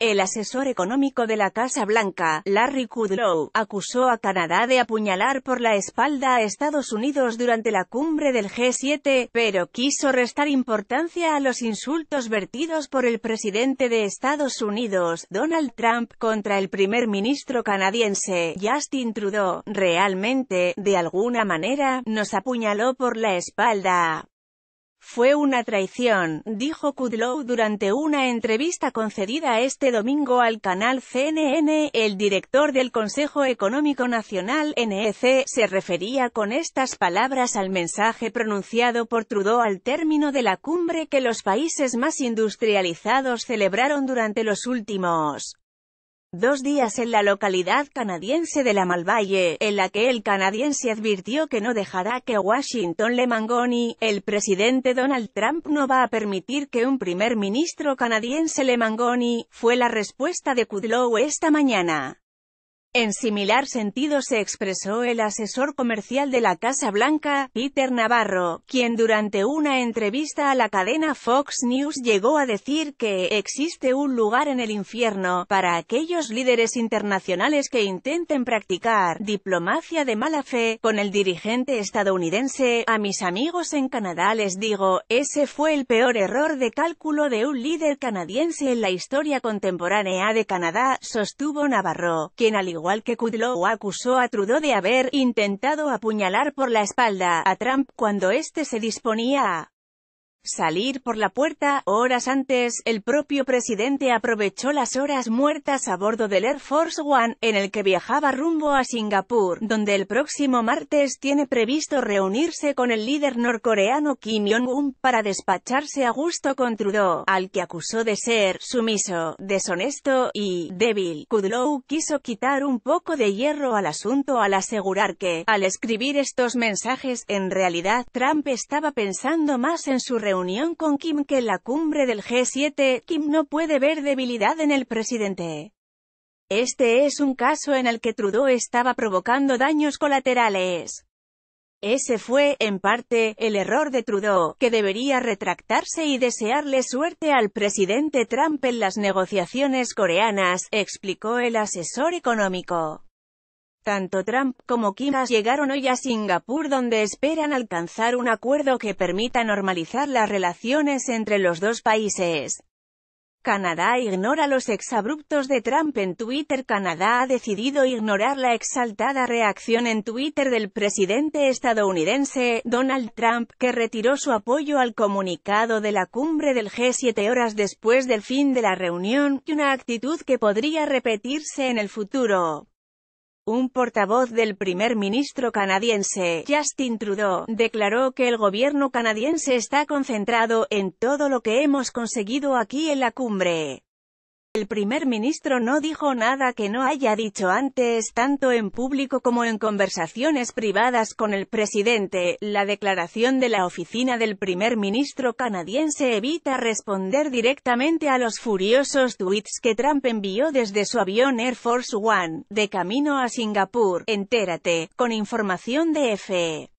El asesor económico de la Casa Blanca, Larry Kudlow, acusó a Canadá de apuñalar por la espalda a Estados Unidos durante la cumbre del G7, pero quiso restar importancia a los insultos vertidos por el presidente de Estados Unidos, Donald Trump, contra el primer ministro canadiense, Justin Trudeau. Realmente, de alguna manera, nos apuñaló por la espalda. Fue una traición, dijo Kudlow durante una entrevista concedida este domingo al canal CNN, el director del Consejo Económico Nacional NEC, se refería con estas palabras al mensaje pronunciado por Trudeau al término de la cumbre que los países más industrializados celebraron durante los últimos Dos días en la localidad canadiense de la Malvalle, en la que el canadiense advirtió que no dejará que Washington le mangoni, el presidente Donald Trump no va a permitir que un primer ministro canadiense le mangoni, fue la respuesta de Kudlow esta mañana. En similar sentido se expresó el asesor comercial de la Casa Blanca, Peter Navarro, quien durante una entrevista a la cadena Fox News llegó a decir que existe un lugar en el infierno para aquellos líderes internacionales que intenten practicar diplomacia de mala fe con el dirigente estadounidense. A mis amigos en Canadá les digo, ese fue el peor error de cálculo de un líder canadiense en la historia contemporánea de Canadá, sostuvo Navarro, quien al igual que Kudlow acusó a Trudeau de haber intentado apuñalar por la espalda a Trump cuando éste se disponía a salir por la puerta. Horas antes, el propio presidente aprovechó las horas muertas a bordo del Air Force One, en el que viajaba rumbo a Singapur, donde el próximo martes tiene previsto reunirse con el líder norcoreano Kim Jong-un para despacharse a gusto con Trudeau, al que acusó de ser sumiso, deshonesto y débil. Kudlow quiso quitar un poco de hierro al asunto al asegurar que, al escribir estos mensajes, en realidad Trump estaba pensando más en su reunión con Kim que en la cumbre del G7, Kim no puede ver debilidad en el presidente. Este es un caso en el que Trudeau estaba provocando daños colaterales. Ese fue, en parte, el error de Trudeau, que debería retractarse y desearle suerte al presidente Trump en las negociaciones coreanas, explicó el asesor económico. Tanto Trump como Kim llegaron hoy a Singapur donde esperan alcanzar un acuerdo que permita normalizar las relaciones entre los dos países. Canadá ignora los exabruptos de Trump en Twitter Canadá ha decidido ignorar la exaltada reacción en Twitter del presidente estadounidense, Donald Trump, que retiró su apoyo al comunicado de la cumbre del G7 horas después del fin de la reunión, y una actitud que podría repetirse en el futuro. Un portavoz del primer ministro canadiense, Justin Trudeau, declaró que el gobierno canadiense está concentrado en todo lo que hemos conseguido aquí en la cumbre. El primer ministro no dijo nada que no haya dicho antes, tanto en público como en conversaciones privadas con el presidente. La declaración de la oficina del primer ministro canadiense evita responder directamente a los furiosos tweets que Trump envió desde su avión Air Force One, de camino a Singapur. Entérate, con información de FE.